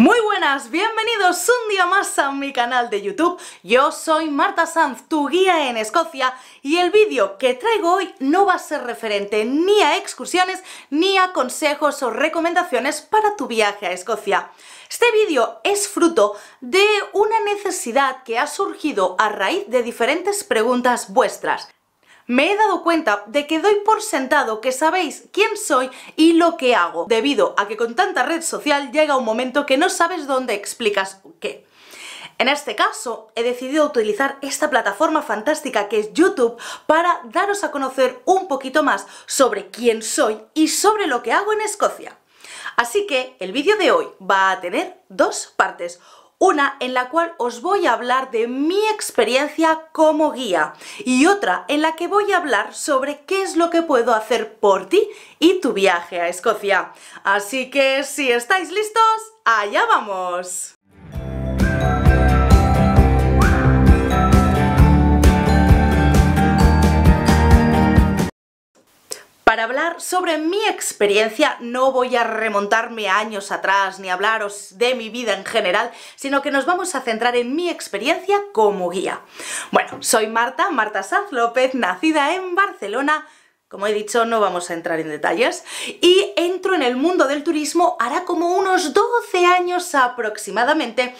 Muy buenas, bienvenidos un día más a mi canal de YouTube. Yo soy Marta Sanz, tu guía en Escocia, y el vídeo que traigo hoy no va a ser referente ni a excursiones, ni a consejos o recomendaciones para tu viaje a Escocia. Este vídeo es fruto de una necesidad que ha surgido a raíz de diferentes preguntas vuestras me he dado cuenta de que doy por sentado que sabéis quién soy y lo que hago, debido a que con tanta red social llega un momento que no sabes dónde explicas qué. En este caso, he decidido utilizar esta plataforma fantástica que es YouTube para daros a conocer un poquito más sobre quién soy y sobre lo que hago en Escocia. Así que el vídeo de hoy va a tener dos partes una en la cual os voy a hablar de mi experiencia como guía y otra en la que voy a hablar sobre qué es lo que puedo hacer por ti y tu viaje a Escocia. Así que si estáis listos, allá vamos. sobre mi experiencia, no voy a remontarme años atrás ni hablaros de mi vida en general, sino que nos vamos a centrar en mi experiencia como guía. Bueno, soy Marta, Marta Sanz López, nacida en Barcelona, como he dicho, no vamos a entrar en detalles. Y entro en el mundo del turismo hará como unos 12 años aproximadamente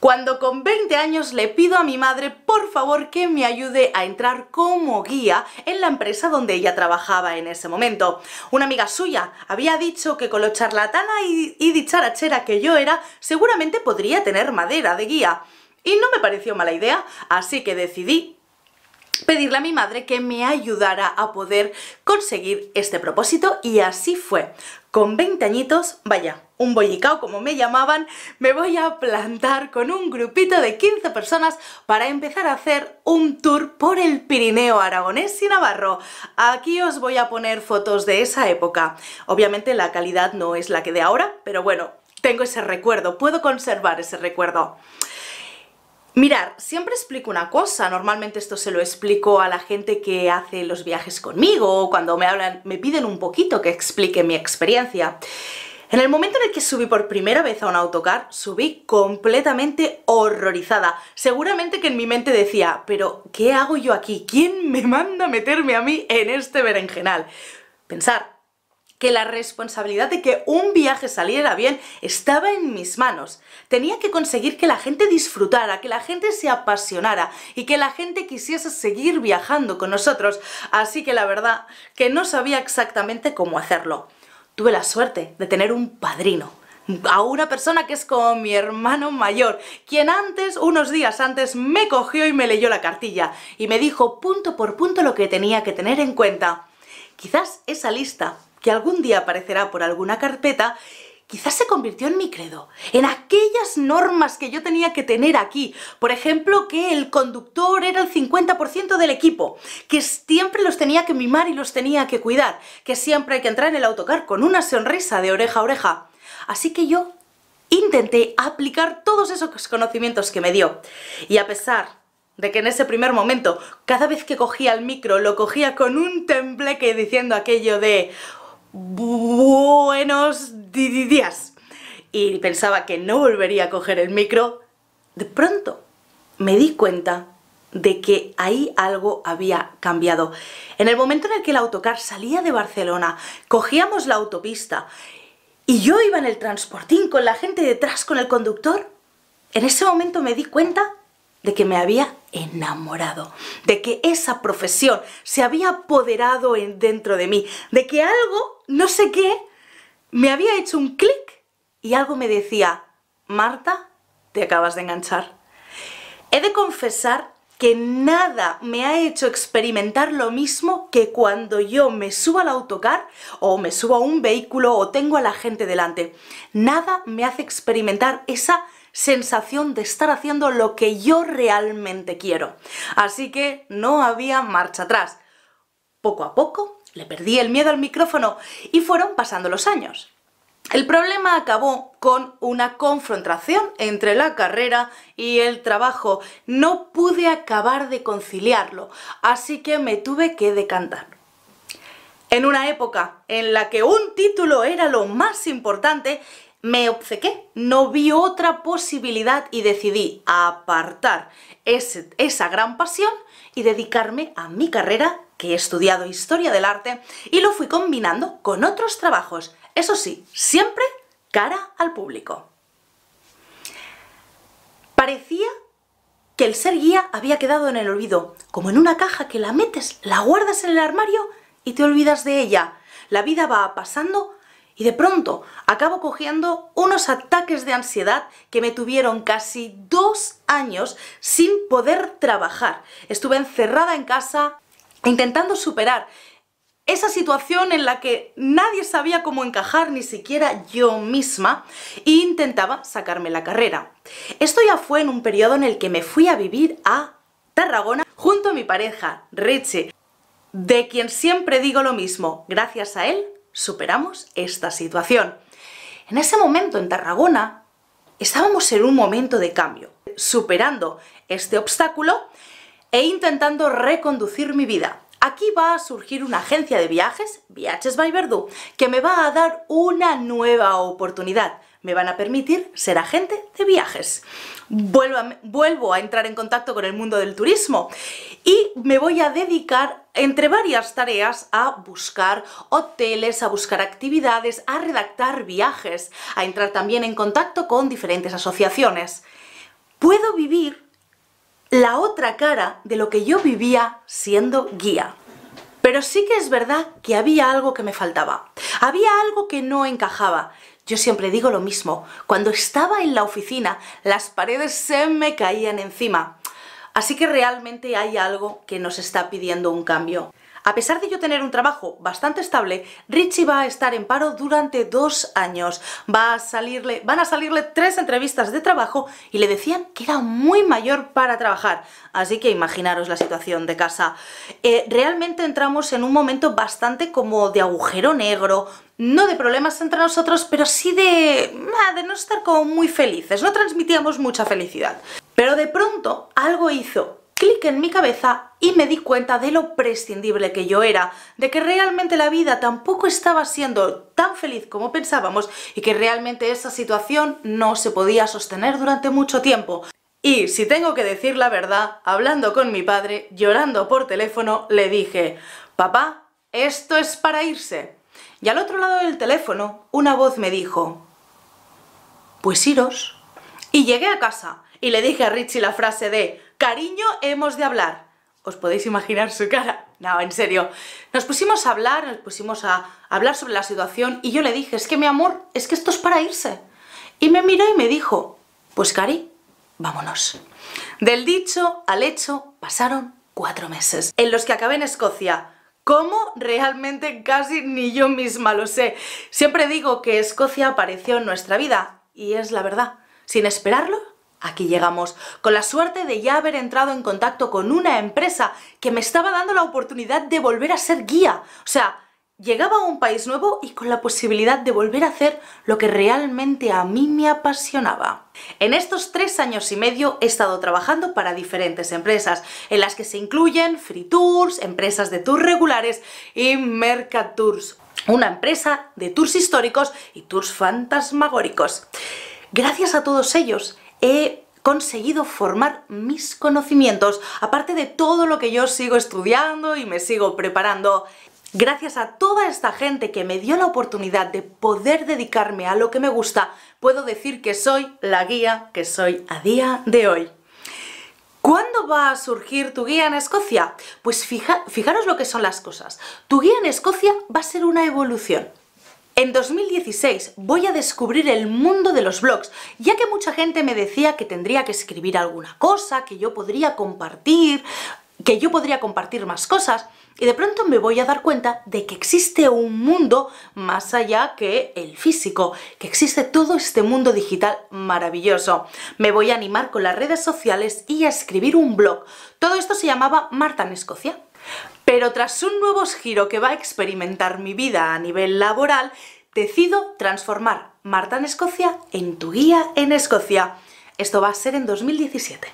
cuando con 20 años le pido a mi madre por favor que me ayude a entrar como guía en la empresa donde ella trabajaba en ese momento. Una amiga suya había dicho que con lo charlatana y, dicharachera que yo era, seguramente podría tener madera de guía. Y no me pareció mala idea, así que decidí pedirle a mi madre que me ayudara a poder conseguir este propósito y así fue con 20 añitos, vaya, un bollicao como me llamaban, me voy a plantar con un grupito de 15 personas para empezar a hacer un tour por el Pirineo aragonés y navarro. Aquí os voy a poner fotos de esa época. Obviamente la calidad no es la que de ahora, pero bueno, tengo ese recuerdo, puedo conservar ese recuerdo. Mirar, siempre explico una cosa, normalmente esto se lo explico a la gente que hace los viajes conmigo o cuando me hablan, me piden un poquito que explique mi experiencia. En el momento en el que subí por primera vez a un autocar, subí completamente horrorizada. Seguramente que en mi mente decía, pero ¿qué hago yo aquí? ¿Quién me manda meterme a mí en este berenjenal? Pensar, que la responsabilidad de que un viaje saliera bien estaba en mis manos. Tenía que conseguir que la gente disfrutara, que la gente se apasionara y que la gente quisiese seguir viajando con nosotros, así que la verdad que no sabía exactamente cómo hacerlo. Tuve la suerte de tener un padrino a una persona que es como mi hermano mayor, quien antes, unos días antes, me cogió y me leyó la cartilla y me dijo punto por punto lo que tenía que tener en cuenta. Quizás esa lista que algún día aparecerá por alguna carpeta, quizás se convirtió en mi credo, en aquellas normas que yo tenía que tener aquí. Por ejemplo, que el conductor era el 50% del equipo, que siempre los tenía que mimar y los tenía que cuidar, que siempre hay que entrar en el autocar con una sonrisa de oreja a oreja. Así que yo intenté aplicar todos esos conocimientos que me dio. Y a pesar de que en ese primer momento, cada vez que cogía el micro, lo cogía con un tembleque diciendo aquello de buenos días. Y pensaba que no volvería a coger el micro. De pronto me di cuenta de que ahí algo había cambiado. En el momento en el que el autocar salía de Barcelona, cogíamos la autopista y yo iba en el transportín con la gente detrás, con el conductor, en ese momento me di cuenta de que me había enamorado, de que esa profesión se había apoderado en, dentro de mí, de que algo, no sé qué, me había hecho un clic y algo me decía, Marta, te acabas de enganchar. He de confesar que nada me ha hecho experimentar lo mismo que cuando yo me subo al autocar o me subo a un vehículo o tengo a la gente delante. Nada me hace experimentar esa sensación de estar haciendo lo que yo realmente quiero. Así que no había marcha atrás. Poco a poco le perdí el miedo al micrófono y fueron pasando los años. El problema acabó con una confrontación entre la carrera y el trabajo. No pude acabar de conciliarlo, así que me tuve que decantar. En una época en la que un título era lo más importante me obcequé, no vi otra posibilidad y decidí apartar esa gran pasión y dedicarme a mi carrera, que he estudiado historia del arte, y lo fui combinando con otros trabajos, eso sí, siempre cara al público. Parecía que el ser guía había quedado en el olvido, como en una caja que la metes, la guardas en el armario y te olvidas de ella. La vida va pasando y de pronto acabo cogiendo unos ataques de ansiedad que me tuvieron casi dos años sin poder trabajar. Estuve encerrada en casa intentando superar esa situación en la que nadie sabía cómo encajar, ni siquiera yo misma, e intentaba sacarme la carrera. Esto ya fue en un periodo en el que me fui a vivir a Tarragona junto a mi pareja, Richie, de quien siempre digo lo mismo, gracias a él superamos esta situación. En ese momento en Tarragona estábamos en un momento de cambio, superando este obstáculo e intentando reconducir mi vida. Aquí va a surgir una agencia de viajes, Viajes by Verdú, que me va a dar una nueva oportunidad me van a permitir ser agente de viajes. Vuelvo a, entrar en contacto con el mundo del turismo y me voy a dedicar entre varias tareas a buscar hoteles, a buscar actividades, a redactar viajes, a entrar también en contacto con diferentes asociaciones. Puedo vivir la otra cara de lo que yo vivía siendo guía. Pero sí que es verdad que había algo que me faltaba. Había algo que no encajaba. Yo siempre digo lo mismo, cuando estaba en la oficina las paredes se me caían encima. Así que realmente hay algo que nos está pidiendo un cambio. A pesar de yo tener un trabajo bastante estable, Richie va a estar en paro durante dos años. Va a salirle, van a salirle tres entrevistas de trabajo y le decían que era muy mayor para trabajar. Así que imaginaros la situación de casa. Eh, realmente entramos en un momento bastante como de agujero negro, no de problemas entre nosotros, pero sí de, ah, de no estar como muy felices, no transmitíamos mucha felicidad. Pero de pronto algo hizo clic en mi cabeza y me di cuenta de lo prescindible que yo era, de que realmente la vida tampoco estaba siendo tan feliz como pensábamos y que realmente esa situación no se podía sostener durante mucho tiempo. Y si tengo que decir la verdad, hablando con mi padre, llorando por teléfono, le dije, papá, esto es para irse. Y al otro lado del teléfono, una voz me dijo, pues iros. Y llegué a casa y le dije a Richie la frase de, Cariño, hemos de hablar. Os podéis imaginar su cara. No, en serio. Nos pusimos a hablar, nos pusimos a hablar sobre la situación y yo le dije, es que mi amor, es que esto es para irse. Y me miró y me dijo, pues Cari, vámonos. Del dicho al hecho pasaron cuatro meses, en los que acabé en Escocia. ¿Cómo? Realmente casi ni yo misma lo sé. Siempre digo que Escocia apareció en nuestra vida, y es la verdad. Sin esperarlo, Aquí llegamos, con la suerte de ya haber entrado en contacto con una empresa que me estaba dando la oportunidad de volver a ser guía. O sea, llegaba a un país nuevo y con la posibilidad de volver a hacer lo que realmente a mí me apasionaba. En estos tres años y medio he estado trabajando para diferentes empresas, en las que se incluyen free tours, empresas de tours regulares y mercatours, una empresa de tours históricos y tours fantasmagóricos. Gracias a todos ellos he conseguido formar mis conocimientos, aparte de todo lo que yo sigo estudiando y me sigo preparando. Gracias a toda esta gente que me dio la oportunidad de poder dedicarme a lo que me gusta, puedo decir que soy la guía que soy a día de hoy. ¿Cuándo va a surgir tu guía en Escocia? Pues fijaros lo que son las cosas. Tu guía en Escocia va a ser una evolución. En 2016 voy a descubrir el mundo de los blogs, ya que mucha gente me decía que tendría que escribir alguna cosa, que yo podría compartir, que yo podría compartir más cosas, y de pronto me voy a dar cuenta de que existe un mundo más allá que el físico, que existe todo este mundo digital maravilloso. Me voy a animar con las redes sociales y a escribir un blog. Todo esto se llamaba Marta en Escocia. Pero tras un nuevo giro que va a experimentar mi vida a nivel laboral, decido transformar Marta en Escocia en tu guía en Escocia. Esto va a ser en 2017.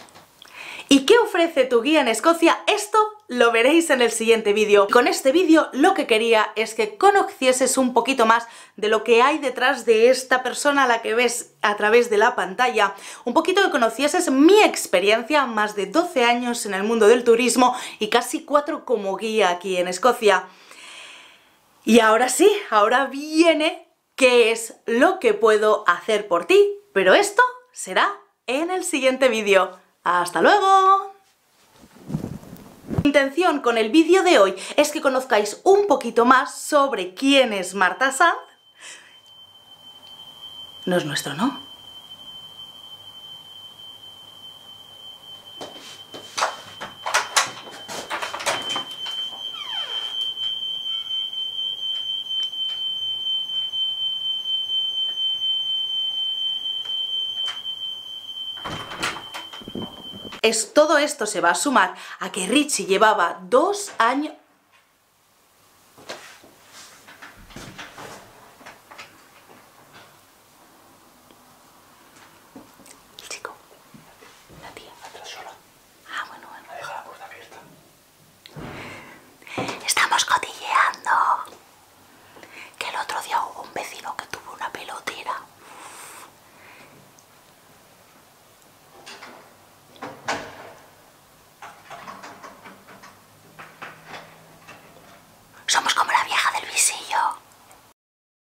¿Y qué ofrece tu guía en Escocia? Esto lo veréis en el siguiente vídeo. Con este vídeo lo que quería es que conocieses un poquito más de lo que hay detrás de esta persona a la que ves a través de la pantalla. Un poquito que conocieses mi experiencia, más de 12 años en el mundo del turismo y casi 4 como guía aquí en Escocia. Y ahora sí, ahora viene qué es lo que puedo hacer por ti, pero esto será en el siguiente vídeo. ¡Hasta luego! Mi intención con el vídeo de hoy es que conozcáis un poquito más sobre quién es Marta Sanz. No es nuestro, ¿no? Es, todo esto se va a sumar a que Richie llevaba dos años,